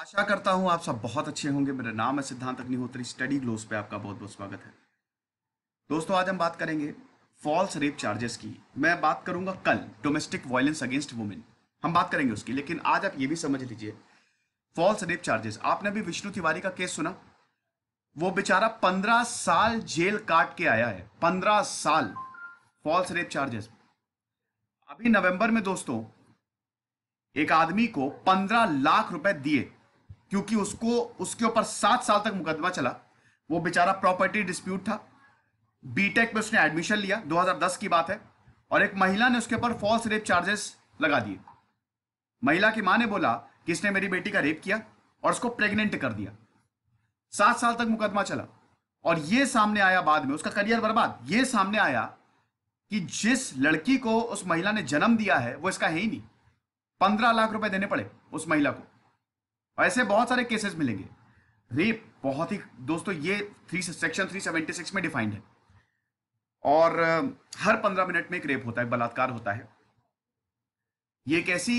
आशा करता हूं आप सब बहुत अच्छे होंगे मेरा नाम है सिद्धांत अग्निहोत्री स्टडी ग्लोस पे आपका बहुत बहुत स्वागत है दोस्तों आज हम बात करेंगे फॉल्स रेप चार्जेस की मैं बात करूंगा कल डोमेस्टिक वायलेंस अगेंस्ट वुमेन हम बात करेंगे उसकी लेकिन आज आप ये भी समझ लीजिए फॉल्स रेप चार्जेस आपने भी विष्णु तिवारी का केस सुना वो बेचारा पंद्रह साल जेल काट के आया है पंद्रह साल फॉल्स रेप चार्जेस अभी नवंबर में दोस्तों एक आदमी को पंद्रह लाख रुपए दिए क्योंकि उसको उसके ऊपर सात साल तक मुकदमा चला वो बेचारा प्रॉपर्टी डिस्प्यूट था बीटेक में उसने एडमिशन लिया 2010 की बात है और एक महिला ने उसके ऊपर फॉल्स रेप चार्जेस लगा दिए महिला की माँ ने बोला कि इसने मेरी बेटी का रेप किया और उसको प्रेग्नेंट कर दिया सात साल तक मुकदमा चला और ये सामने आया बाद में उसका करियर बर्बाद ये सामने आया कि जिस लड़की को उस महिला ने जन्म दिया है वो इसका है ही नहीं पंद्रह लाख रुपए देने पड़े उस महिला को ऐसे बहुत सारे केसेस मिलेंगे रेप बहुत ही दोस्तों ये थ्री सेक्शन सिक्स में डिफाइंड है और uh, हर पंद्रह मिनट में एक रेप होता है बलात्कार होता है ये एक ऐसी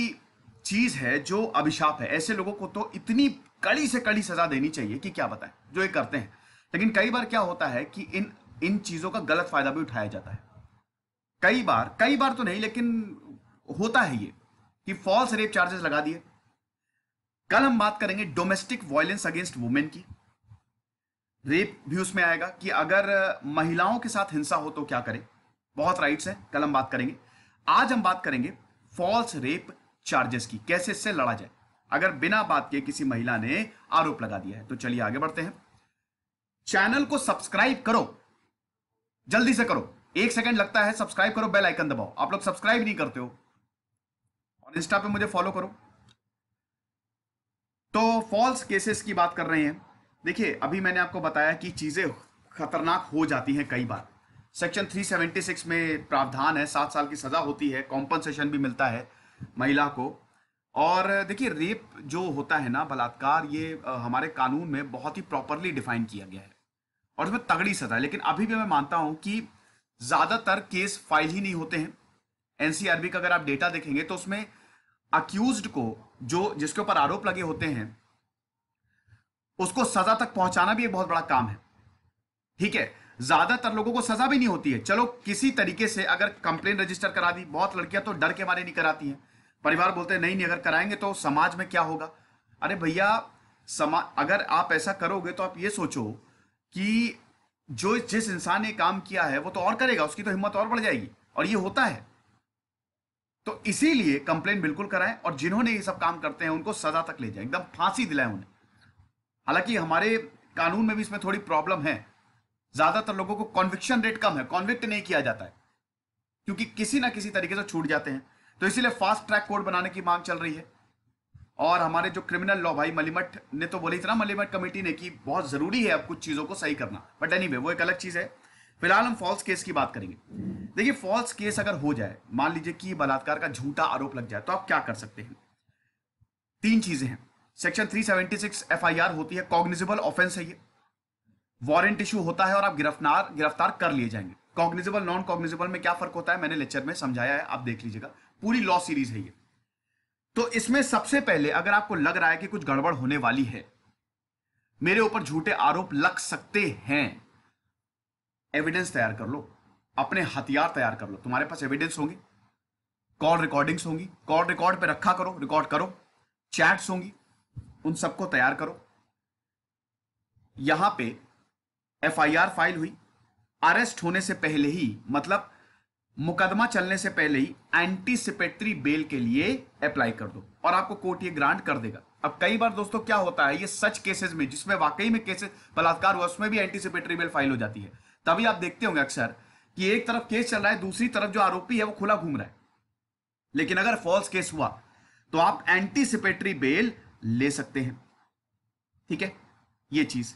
चीज है जो अभिशाप है ऐसे लोगों को तो इतनी कड़ी से कड़ी सजा देनी चाहिए कि क्या बताएं जो ये करते हैं लेकिन कई बार क्या होता है कि इन इन चीजों का गलत फायदा भी उठाया जाता है कई बार कई बार तो नहीं लेकिन होता है ये कि फॉल्स रेप चार्जेस लगा दिए कल हम बात करेंगे डोमेस्टिक वायलेंस अगेंस्ट वुमेन की रेप भी उसमें आएगा कि अगर महिलाओं के साथ हिंसा हो तो क्या करें बहुत राइट्स हैं कल हम बात करेंगे आज हम बात करेंगे फॉल्स रेप चार्जेस की कैसे इससे लड़ा जाए अगर बिना बात के किसी महिला ने आरोप लगा दिया है तो चलिए आगे बढ़ते हैं चैनल को सब्सक्राइब करो जल्दी से करो एक सेकंड लगता है सब्सक्राइब करो बेल आइकन दबाओ आप लोग सब्सक्राइब नहीं करते हो और इंस्टा पे मुझे फॉलो करो तो फॉल्स केसेस की बात कर रहे हैं देखिए अभी मैंने आपको बताया कि चीज़ें खतरनाक हो जाती हैं कई बार सेक्शन 376 में प्रावधान है सात साल की सज़ा होती है कॉम्पनसेशन भी मिलता है महिला को और देखिए रेप जो होता है ना बलात्कार ये हमारे कानून में बहुत ही प्रॉपरली डिफाइन किया गया है और इसमें तगड़ी सज़ा है लेकिन अभी भी मैं मानता हूँ कि ज़्यादातर केस फाइल ही नहीं होते हैं एन का अगर आप डेटा देखेंगे तो उसमें अक्यूज को जो जिसके ऊपर आरोप लगे होते हैं उसको सजा तक पहुंचाना भी एक बहुत बड़ा काम है ठीक है ज्यादातर लोगों को सजा भी नहीं होती है चलो किसी तरीके से अगर कंप्लेन रजिस्टर करा दी बहुत लड़कियां तो डर के मारे नहीं कराती हैं परिवार बोलते हैं नहीं नहीं अगर कराएंगे तो समाज में क्या होगा अरे भैया समा अगर आप ऐसा करोगे तो आप ये सोचो कि जो जिस इंसान ने काम किया है वो तो और करेगा उसकी तो हिम्मत और बढ़ जाएगी और ये होता है तो इसीलिए कंप्लेन बिल्कुल कराएं और जिन्होंने ये सब काम करते हैं उनको सजा तक ले जाए एकदम फांसी दिलाएं उन्हें हालांकि हमारे कानून में भी इसमें थोड़ी प्रॉब्लम है ज्यादातर लोगों को कॉन्विक्शन रेट कम है कॉन्विक्ट नहीं किया जाता है क्योंकि किसी ना किसी तरीके से छूट जाते हैं तो इसीलिए फास्ट ट्रैक कोड बनाने की मांग चल रही है और हमारे जो क्रिमिनल लॉ भाई मलिमठ ने तो बोली इतना मलिमठ कमेटी ने कि बहुत जरूरी है अब कुछ चीजों को सही करना बट एनी anyway, वो एक अलग चीज है फिलहाल हम फॉल्स केस की बात करेंगे देखिए फॉल्स केस अगर हो जाए मान लीजिए कि बलात्कार का झूठा आरोप लग जाए तो आप क्या कर सकते हैं तीन चीजें हैं सेक्शन 376 एफआईआर होती है कॉग्निजेबल ऑफेंस है ये वारंट इशू होता है और आप गिरफ्तार गिरफ्तार कर लिए जाएंगे कॉग्निजेबल नॉन कॉग्निजेबल में क्या फर्क होता है मैंने लेक्चर में समझाया है आप देख लीजिएगा पूरी लॉ सीरीज है ये तो इसमें सबसे पहले अगर आपको लग रहा है कि कुछ गड़बड़ होने वाली है मेरे ऊपर झूठे आरोप लग सकते हैं एविडेंस तैयार कर लो अपने हथियार तैयार कर लो तुम्हारे पास एविडेंस होंगे कॉल रिकॉर्डिंग्स होंगी कॉल रिकॉर्ड पे रखा करो रिकॉर्ड करो चैट्स होंगी उन सबको तैयार करो यहां पे एफआईआर फाइल हुई अरेस्ट होने से पहले ही मतलब मुकदमा चलने से पहले ही एंटीसिपेटरी बेल के लिए अप्लाई कर दो और आपको कोर्ट ये ग्रांट कर देगा अब कई बार दोस्तों क्या होता है ये सच केसेस में जिसमें वाकई में केसेस बलात्कार हुआ उसमें भी एंटीसिपेटरी बेल फाइल हो जाती है तभी आप देखते होंगे अक्सर कि एक तरफ केस चल रहा है दूसरी तरफ जो आरोपी है वो खुला घूम रहा है लेकिन अगर फॉल्स केस हुआ तो आप एंटीसिपेटरी बेल ले सकते हैं ठीक है ये चीज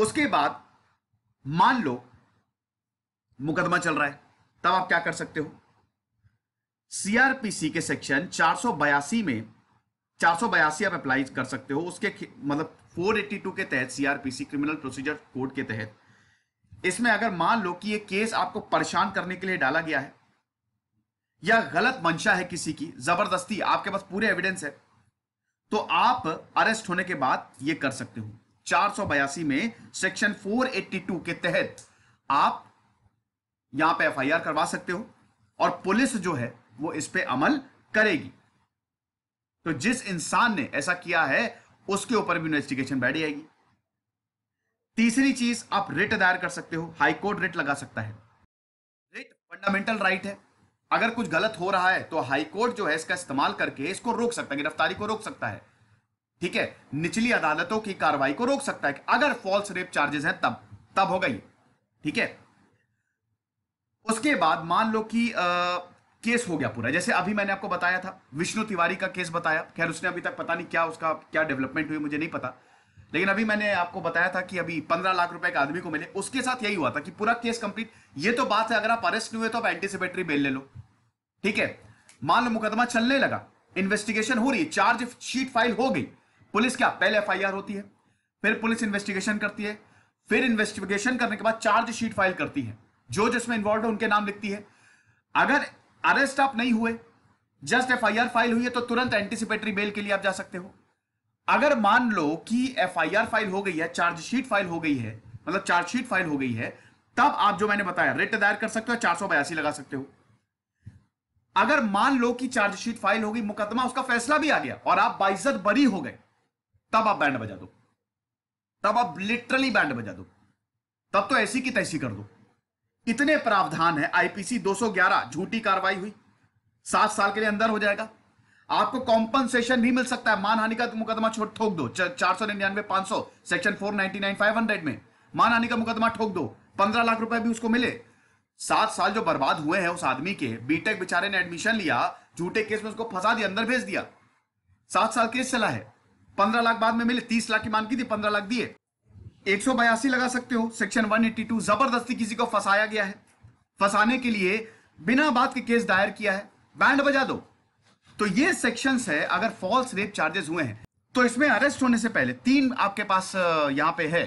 उसके बाद मान लो मुकदमा चल रहा है तब आप क्या कर सकते हो सीआरपीसी के सेक्शन चार में चार आप अप्लाई कर सकते हो उसके मतलब 482 के तहत सीआरपीसी क्रिमिनल प्रोसीजर कोड के तहत इसमें अगर मान लो कि ये केस आपको परेशान करने के लिए डाला गया है या गलत मंशा है किसी की जबरदस्ती आपके पास पूरे एविडेंस है तो आप अरेस्ट होने के बाद ये कर सकते हो चार में सेक्शन 482 के तहत आप यहां पे एफआईआर करवा सकते हो और पुलिस जो है वो इस पे अमल करेगी तो जिस इंसान ने ऐसा किया है उसके ऊपर भी इन्वेस्टिगेशन बैठ जाएगी तीसरी चीज आप रिट दायर कर सकते हो हाईकोर्ट रिट लगा सकता है रिट फंडामेंटल राइट है अगर कुछ गलत हो रहा है तो हाईकोर्ट जो है इसका इस्तेमाल करके इसको रोक सकता है गिरफ्तारी को रोक सकता है ठीक है निचली अदालतों की कार्रवाई को रोक सकता है अगर फॉल्स रेप चार्जेस हैं तब तब हो गई ठीक है उसके बाद मान लो कि आ, केस हो गया पूरा जैसे अभी मैंने आपको बताया था विष्णु तिवारी का केस बताया खैर उसने अभी तक पता नहीं क्या उसका क्या डेवलपमेंट हुई मुझे नहीं पता लेकिन अभी मैंने आपको बताया था कि अभी पंद्रह लाख रुपए के आदमी को मिले उसके साथ यही हुआ था कि पूरा केस कंप्लीट ये तो बात है अगर आप अरेस्ट हुए तो आप एंटीसिपेटरी बेल ले लो ठीक है मान लो मुकदमा चलने लगा इन्वेस्टिगेशन हो रही है चार्ज शीट फाइल हो गई पुलिस क्या पहले एफ होती है फिर पुलिस इन्वेस्टिगेशन करती है फिर इन्वेस्टिगेशन करने के बाद चार्ज शीट फाइल करती है जो जिसमें इन्वॉल्व है उनके नाम लिखती है अगर अरेस्ट आप नहीं हुए जस्ट एफ फाइल हुई है तो तुरंत एंटीसिपेटरी बेल के लिए आप जा सकते हो अगर मान लो कि एफआईआर फाइल हो गई है चार्जशीट फाइल हो गई है मतलब चार्जशीट फाइल हो गई है तब आप जो मैंने बताया रिट दायर कर सकते हो चार लगा सकते हो अगर मान लो कि चार्जशीट फाइल होगी मुकदमा उसका फैसला भी आ गया और आप बाइजत बरी हो गए तब आप बैंड बजा दो तब आप लिटरली बैंड बजा दो तब तो ऐसी की तैसी कर दो इतने प्रावधान है आईपीसी 211 झूठी कार्रवाई हुई सात साल के लिए अंदर हो जाएगा आपको कॉम्पनसेशन भी मिल सकता है हानि का मुकदमा ठोक दो चार सौ निन्यानवे पांच सौ section four ninety nine five hundred में मान हानि का मुकदमा ठोक दो पंद्रह लाख रुपए भी उसको मिले सात साल जो बर्बाद हुए हैं उस आदमी के बीटेक बेचारे ने एडमिशन लिया झूठे केस में उसको फंसा दिया अंदर भेज दिया सात साल केस चला है पंद्रह लाख बाद में मिले तीस लाख की मांग की थी पंद्रह लाख दिए एक सौ बयासी लगा सकते हो सेक्शन वन एट्टी टू जबरदस्ती किसी को फंसाया गया है फंसाने के लिए बिना बात के केस दायर किया है बैंड बजा दो तो ये सेक्शंस है अगर फॉल्स रेप चार्जेस हुए हैं तो इसमें अरेस्ट होने से पहले तीन आपके पास यहां पे है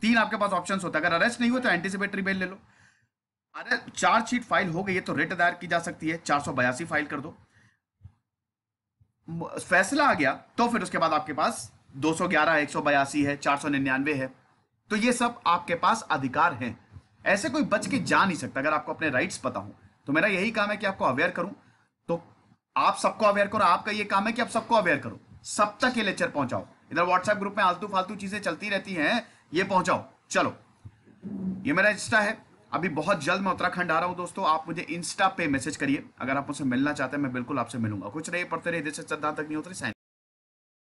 तीन आपके पास ऑप्शन होता है अगर अरेस्ट नहीं हुए तो एंटीसिपेटरी बेल ले लो अरे चार्जशीट फाइल हो गई है तो रिट दायर की जा सकती है चार फाइल कर दो फैसला आ गया तो फिर उसके बाद आपके पास सौ ग्यारह एक है चार है तो ये सब आपके पास अधिकार हैं ऐसे कोई बच के जा नहीं सकता अगर आपको अपने राइट्स पता हो तो मेरा यही काम है कि आपको अवेयर करूं आप सबको अवेयर करो आपका ये काम है कि आप सबको अवेयर करो सब तक ये लेक्चर पहुंचाओ इधर व्हाट्सएप ग्रुप में आलतू फालतू चीजें चलती रहती हैं ये पहुंचाओ चलो ये मेरा इंस्टा है अभी बहुत जल्द मैं उत्तराखंड आ रहा हूं दोस्तों आप मुझे इंस्टा पे मैसेज करिए अगर आप मुझसे मिलना चाहते हैं मैं बिल्कुल आपसे मिलूंगा कुछ रहिए पढ़ते रहिए जैसे सिद्धांत तक नहीं होते